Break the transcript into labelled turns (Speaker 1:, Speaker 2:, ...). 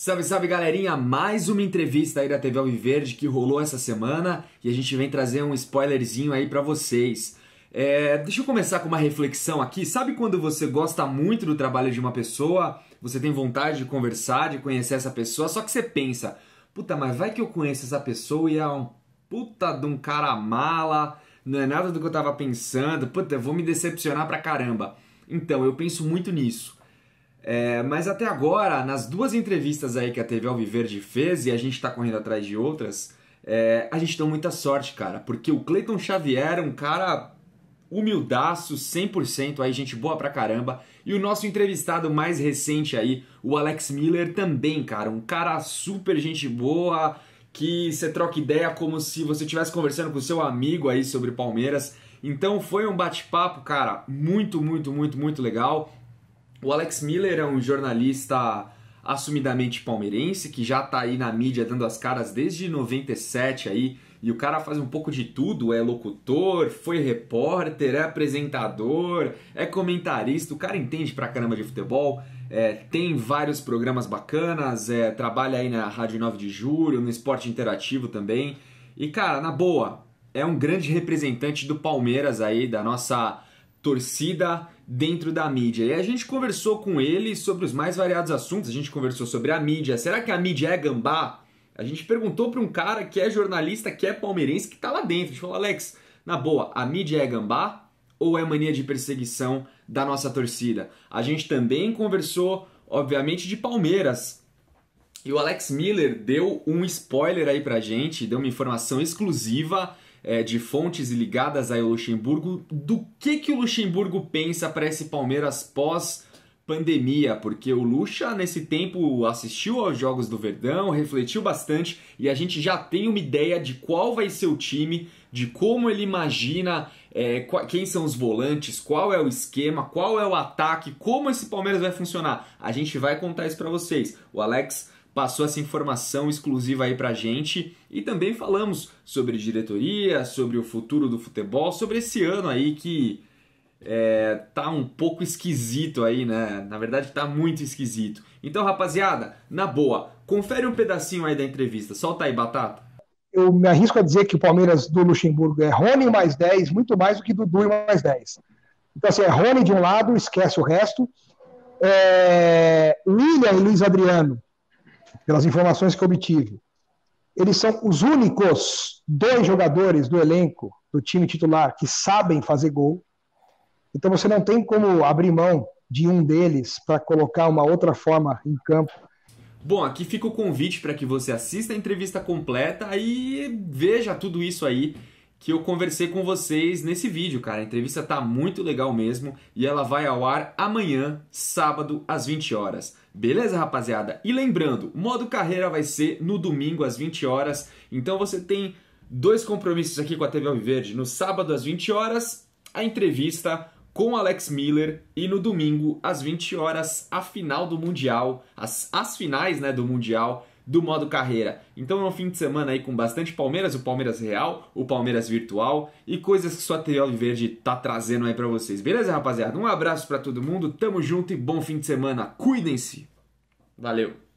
Speaker 1: Salve, salve galerinha! Mais uma entrevista aí da TV Alviverde que rolou essa semana e a gente vem trazer um spoilerzinho aí para vocês. É, deixa eu começar com uma reflexão aqui. Sabe quando você gosta muito do trabalho de uma pessoa, você tem vontade de conversar, de conhecer essa pessoa, só que você pensa, puta, mas vai que eu conheço essa pessoa e é um puta de um cara mala, não é nada do que eu tava pensando, puta, eu vou me decepcionar pra caramba. Então, eu penso muito nisso. É, mas até agora, nas duas entrevistas aí que a TV Alviverde fez, e a gente está correndo atrás de outras, é, a gente deu muita sorte, cara, porque o Cleiton Xavier é um cara humildaço, 100%, aí gente boa pra caramba. E o nosso entrevistado mais recente aí, o Alex Miller também, cara, um cara super gente boa, que você troca ideia como se você estivesse conversando com seu amigo aí sobre Palmeiras. Então foi um bate-papo, cara, muito, muito, muito, muito legal. O Alex Miller é um jornalista assumidamente palmeirense, que já tá aí na mídia dando as caras desde 97 aí, e o cara faz um pouco de tudo, é locutor, foi repórter, é apresentador, é comentarista, o cara entende pra caramba de futebol, é, tem vários programas bacanas, é, trabalha aí na Rádio 9 de Julho, no Esporte Interativo também, e cara, na boa, é um grande representante do Palmeiras aí, da nossa torcida dentro da mídia. E a gente conversou com ele sobre os mais variados assuntos, a gente conversou sobre a mídia. Será que a mídia é gambá? A gente perguntou para um cara que é jornalista, que é palmeirense, que está lá dentro. A gente falou, Alex, na boa, a mídia é gambá ou é mania de perseguição da nossa torcida? A gente também conversou, obviamente, de Palmeiras e o Alex Miller deu um spoiler aí pra gente, deu uma informação exclusiva é, de fontes ligadas ao Luxemburgo do que, que o Luxemburgo pensa para esse Palmeiras pós pandemia, porque o Lucha nesse tempo assistiu aos jogos do Verdão, refletiu bastante e a gente já tem uma ideia de qual vai ser o time, de como ele imagina é, quem são os volantes, qual é o esquema, qual é o ataque, como esse Palmeiras vai funcionar. A gente vai contar isso para vocês. O Alex passou essa informação exclusiva aí pra gente e também falamos sobre diretoria, sobre o futuro do futebol, sobre esse ano aí que é, tá um pouco esquisito aí, né? Na verdade, tá muito esquisito. Então, rapaziada, na boa, confere um pedacinho aí da entrevista. Solta aí, Batata.
Speaker 2: Eu me arrisco a dizer que o Palmeiras do Luxemburgo é Rony mais 10, muito mais do que Dudu mais 10. Então, assim, é Rony de um lado, esquece o resto. É... William e Luiz Adriano pelas informações que obtive, eles são os únicos dois jogadores do elenco, do time titular, que sabem fazer gol. Então você não tem como abrir mão de um deles para colocar uma outra forma em campo.
Speaker 1: Bom, aqui fica o convite para que você assista a entrevista completa e veja tudo isso aí que eu conversei com vocês nesse vídeo, cara. A entrevista tá muito legal mesmo e ela vai ao ar amanhã, sábado, às 20 horas. Beleza, rapaziada? E lembrando, o modo carreira vai ser no domingo às 20 horas. Então você tem dois compromissos aqui com a TV Alviverde, no sábado às 20 horas, a entrevista com Alex Miller e no domingo às 20 horas a final do mundial, as, as finais, né, do mundial do modo carreira. Então é um fim de semana aí com bastante Palmeiras, o Palmeiras real, o Palmeiras virtual e coisas que só a TV Alviverde tá trazendo aí para vocês. Beleza, rapaziada? Um abraço para todo mundo, tamo junto e bom fim de semana. Cuidem-se. Valeu.